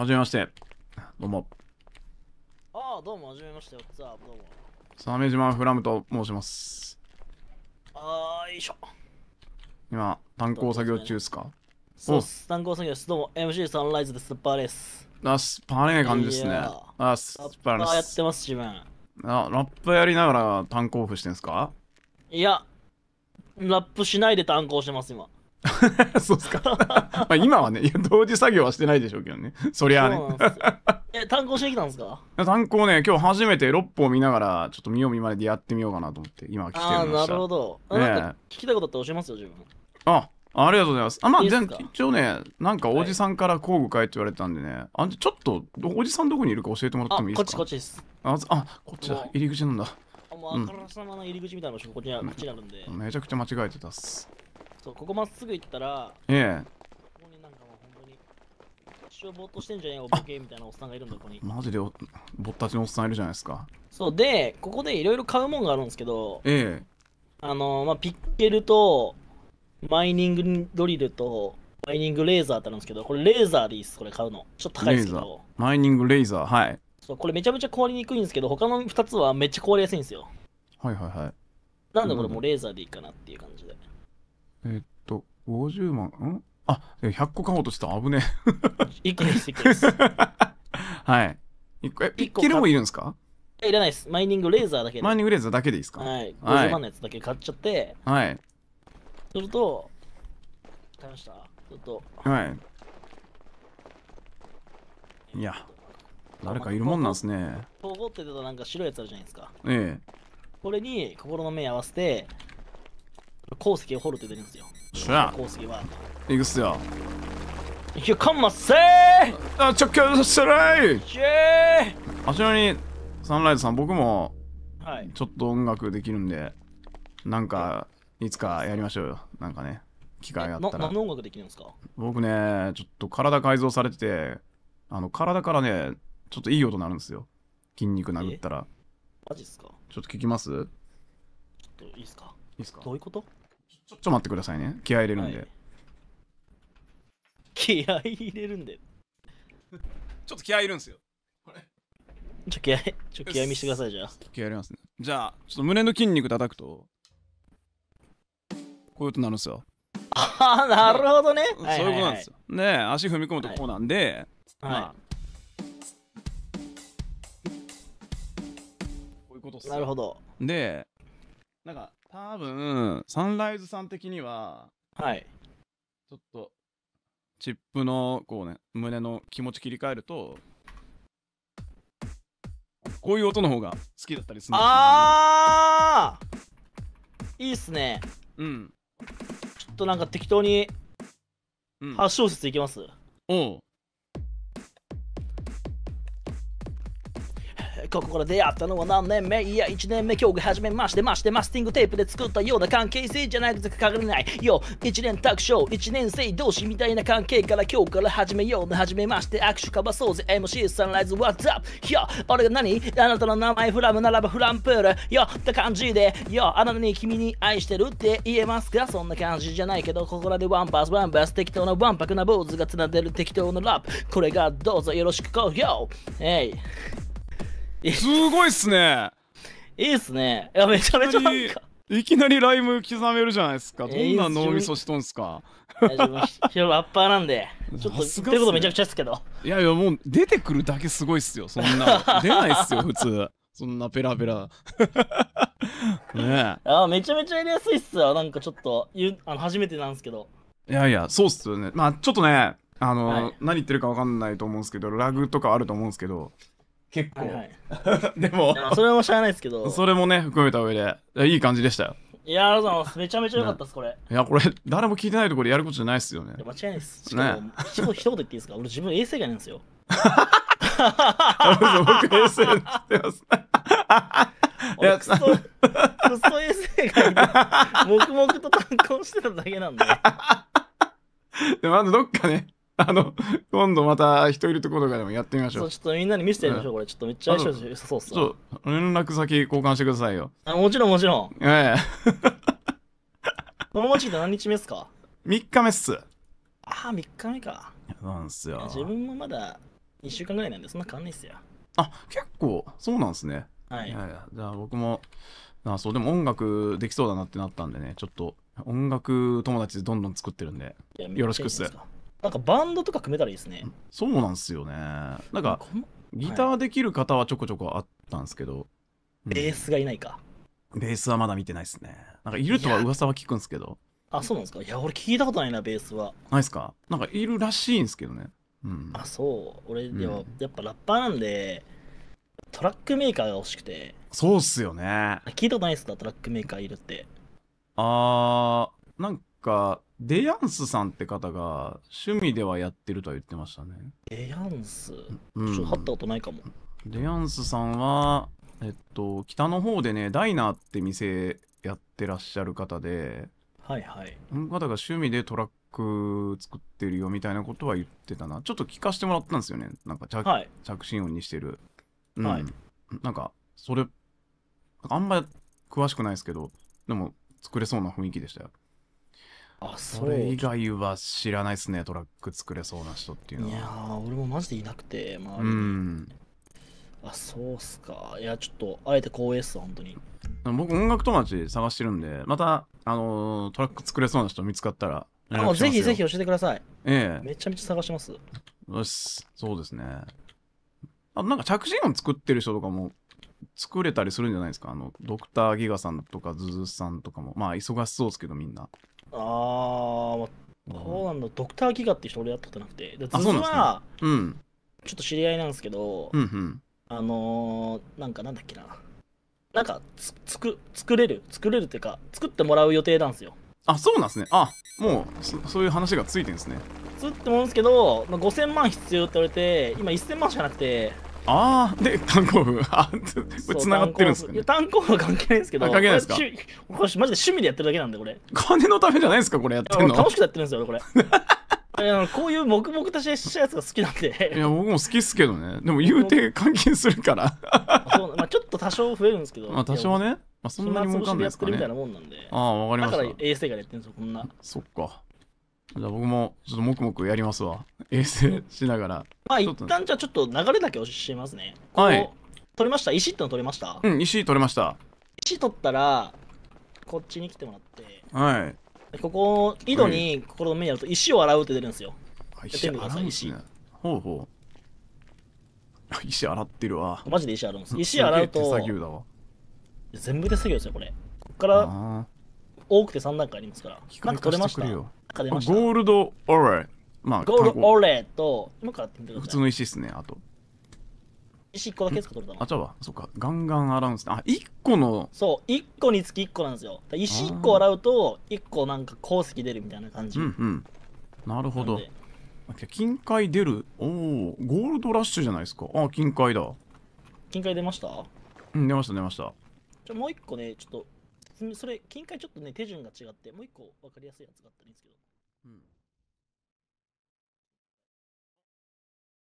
はじめまして。どうも。ああ、どうも、はじめまして。よどうも。鮫島フラムと申します。あー、よいしょ。今、炭鉱作業中ですかそうす、炭鉱作業です。どうも、MC サンライズです。スッパーです。ラスッパーねえ感じですね。あ、スッパーです。やってます、自分。あ、ラップやりながら炭鉱オフしてんすかいや、ラップしないで炭鉱してます、今。そうっすか まあ今はねいや同時作業はしてないでしょうけどねそりゃあねえ単行してきたんですか 単行ね今日初めて6本見ながらちょっと見よう見まねでやってみようかなと思って今聞きてみまああなるほど、ねえなんか聞きたいことあって教えますよ自分あありがとうございますあまあ全一応ねなんかおじさんから工具買えって言われたんでねあちょっとおじさんどこにいるか教えてもらってもいいですかこっちこっちですああこっちだ入り口なんだあもうあからさまの入り口みたいな場所こにこっちにあるんでめちゃくちゃ間違えてたっすそうここまっすぐ行ったらええここになんかもう本当に一生ぼーっとしてんじゃねえよボケみたいなおっさんがいるんだここにマジでおぼったちのおっさんいるじゃないですかそうでここでいろいろ買うもんがあるんですけどええあのー、まあピッケルとマイニングドリルとマイニングレーザーってあるんですけどこれレーザーでいいっすこれ買うのちょっと高いですけーどマイニングレーザーはいそうこれめちゃめちゃ壊れにくいんですけど他の2つはめっちゃ壊れやすいんですよはいはいはいなんでこれもレーザーでいいかなっていう感じでえー、っと、50万、んあ、100個買おうとした。危ねえ。一気です、一気です。はい。一個、え、ピッケルもいるんですかいらないです。マイニングレーザーだけで。マイニングレーザーだけでいいですかはい。50万のやつだけ買っちゃって。はい。すると、買いました。ちょっと。はい。いや、誰かいるもんなんすね。ここって言うとなんか白いやつあるじゃないですか。ええ。これに心の目合わせて、鉱石を掘ると出うんですよ。知ら鉱石は。いくっすよ。いや、かんまっせーあ、ちょ、っ日してるいしーあちなみに、サンライズさん、僕も、はい。ちょっと音楽できるんで、なんか、いつかやりましょうよ。なんかね、機会があったら。何の音楽できるんですか僕ね、ちょっと体改造されてて、あの、体からね、ちょっといい音なるんですよ。筋肉殴ったら。マジっすかちょっと聞きますちょっといいっすかいいっすかどういうことちょっと待ってくださいね気合入れるんで、はい、気合入れるんでちょっと気合いるんですよちょ気合ちょ気合見してくださいじゃあ気合入れますねじゃあちょっと胸の筋肉叩くとこういうとになるんですよああなるほどねそういうことなんですよ、はいはい、ね足踏み込むとこうなんで、はい、まあ、こういうことなるほどでなんか多分、サンライズさん的には、はい。ちょっと、チップの、こうね、胸の気持ち切り替えると、こういう音の方が好きだったりするんですよ、あーいいっすね。うん。ちょっとなんか適当に、8小節いきます、うん、おう。ここから出会ったのは何年目いや1年目今日が始めましてましてマスティングテープで作ったような関係性じゃないとかかれないよ1年卓上1年生同士みたいな関係から今日から始めような始めまして握手かばそうぜ MC サンライズ What's up? いや俺が何あなたの名前フラムならばフランプールよって感じでよあなたに君に愛してるって言えますかそんな感じじゃないけどここらでワンパスワンース適当なワンパクな坊主がつなでる適当なラップこれがどうぞよろしく好評 Hey すごいっすねいいっすねいやめちゃめちゃなんかいきなりライム刻めるじゃないですか。どんな脳みそしとんすか。大丈夫。ラッパーなんで、ちょっとってことめちゃくちゃですけど。いやいや、もう出てくるだけすごいっすよ。そんな。出ないっすよ、普通。そんなペラペラ。ねあめちゃめちゃやりやすいっすよ。なんかちょっと、ゆあの初めてなんですけど。いやいや、そうっすよね。まあちょっとね、あの、はい、何言ってるかわかんないと思うんですけど、ラグとかあると思うんですけど、結構、はいはい、でもそれも知らないですけどそれもね含めた上でいい感じでしたよいやありがとうございますめちゃめちゃ良かったですこれいやこれ誰も聞いてないところでやることじゃないですよね間違いないですしかも、ね、一言言っていいですか俺自分衛生外なんですよ 僕衛生ってます いやクソクソ衛生外で黙々と単行してただけなんででもあのどっかね あの、今度また人いるところからもやってみましょう。そう、ちょっとみんなに見せてみましょう、これ。ちょっとめっちゃ相性良さそうっすそう、連絡先交換してくださいよ。あ、もちろんもちろん。ええ。このモチー何日目っすか ?3 日目っす。ああ、3日目か。そうなんすよ。自分もまだ2週間ぐらいなんで、そんな変わんないっすよ。あ、結構、そうなんすね。はい。いやじゃあ僕も、あそう、でも音楽できそうだなってなったんでね、ちょっと音楽友達どんどん作ってるんで、よろしくっす。なんかバンドとか組めたらいいですね。そうなんですよね。なんか、ギターできる方はちょこちょこあったんですけど、はいうん、ベースがいないか。ベースはまだ見てないですね。なんかいるとは噂は聞くんですけど。あ、そうなんですか。いや、俺聞いたことないな、ベースは。ないですか。なんかいるらしいんですけどね。うん、あ、そう。俺、でも、うん、やっぱラッパーなんで、トラックメーカーが欲しくて。そうっすよね。聞いたことないっすか、トラックメーカーいるって。あー、なんか、デヤンスさんって方が趣味ではやってるとは言ってましたね。デヤンス、うん、ちょっと会ったことないかも。デヤンスさんは、えっと、北の方でね、ダイナーって店やってらっしゃる方で、はいはい。その方が趣味でトラック作ってるよみたいなことは言ってたな。ちょっと聞かせてもらったんですよね。なんか着,、はい、着信音にしてる。うん、はい。なんか、それ、あんまり詳しくないですけど、でも作れそうな雰囲気でしたよ。あそれ以外は知らないですねトラック作れそうな人っていうのはいやー俺もマジでいなくてまあ、うん、あそうっすかいやちょっとあえて光栄っす本当に僕音楽友達探してるんでまたあのー、トラック作れそうな人見つかったらあもうぜひぜひ教えてくださいええめちゃめちゃ探しますよしそうですねあなんか着信音作ってる人とかも作れたりするんじゃないですかあのドクターギガさんとかズズさんとかもまあ忙しそうですけどみんなああ、そうなんだ。ドクターギガって人俺やったことなくて。で、ズズは、うん、ちょっと知り合いなんですけど、うんうん、あのー、なんかなんだっけな。なんかつ、く、作れる、作れるっていうか、作ってもらう予定なんですよ。あ、そうなんですね。あ、もうそ、そういう話がついてるんですね。つってもんですけど、まあ、5000万必要って言われて、今1000万しかなくて、ああで炭鉱部あこれつながってるんですか、ね、炭鉱部関係ないですけど関係ないですかこれマジで趣味でやってるだけなんでこれ金のためじゃないですかこれやってんの楽しくやってるんですよこれ こういう黙々としたやつが好きなんでいや僕も好きっすけどねでも言うて監禁するからそう、まあ、ちょっと多少増えるんですけどまあ多少はね、まあ、そんなに儲かんないですかねああわかりましただから衛生がやってるんですよこんなそっかじゃあ僕も、ちょっともくもくやりますわ。衛星しながら。まあ、一旦じゃあちょっと流れだけ教えますね。はい。取れました石っての取れましたうん、石取れました。石取ったら、こっちに来てもらって。はい。ここ、井戸に、この目やると石を洗うって出るんですよ。はい、やってみてください、石。ほうほう。石洗ってるわ。マジで石洗うんです。石洗うと。手作業だわ。全部手作業ですよ、これ。こっから、多くて3段階ありますから。なんか取れました。まゴールドオレ。まあ、ゴールドオレと、今からってみてください。普通の石ですね、あと。石1個だけですか取れたのあ、ちゃあ、そっか、ガンガン洗うんですね。あ、1個の。そう、1個につき1個なんですよ。石1個洗うと、1個なんか鉱石出るみたいな感じ。うんうん。なるほど。金塊出る。おお、ゴールドラッシュじゃないですか。あ、金塊だ。金塊出ましたうん、出ました、出ました。じゃもう1個ね、ちょっと。それ、金塊ちょっとね、手順が違って、もう一個分かりやすいやつがあったらいいんですけど。うん。